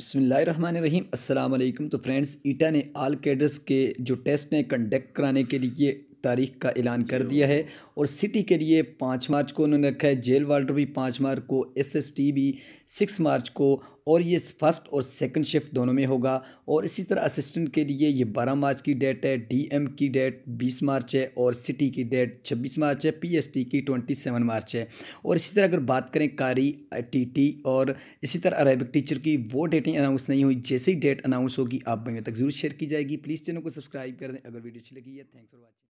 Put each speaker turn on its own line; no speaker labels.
बसमीम तो फ्रेंड्स ईटा ने आल कैडर्स के जो टेस्ट हैं कंडक्ट कराने के लिए तारीख का ऐलान कर दिया है और सिटी के लिए पाँच मार्च को उन्होंने रखा है जेल वाल्टर भी पाँच मार्च को एस एस टी भी सिक्स मार्च को और ये फर्स्ट और सेकंड शिफ्ट दोनों में होगा और इसी तरह असिस्टेंट के लिए ये बारह मार्च की डेट है डीएम की डेट बीस मार्च है और सिटी की डेट छब्बीस मार्च है पीएसटी की ट्वेंटी सेवन मार्च है और इसी तरह अगर बात करें कारी टीटी और इसी तरह अरेबिक टीचर की वो डेटें अनाउंस नहीं हुई जैसे ही डेट अनाउंस होगी आप बहुत तक जरूर शेयर की जाएगी प्लीज़ चैनल को सब्सक्राइब कर दें अगर वीडियो अच्छी लगी है थैंक्स फॉर वॉचिंग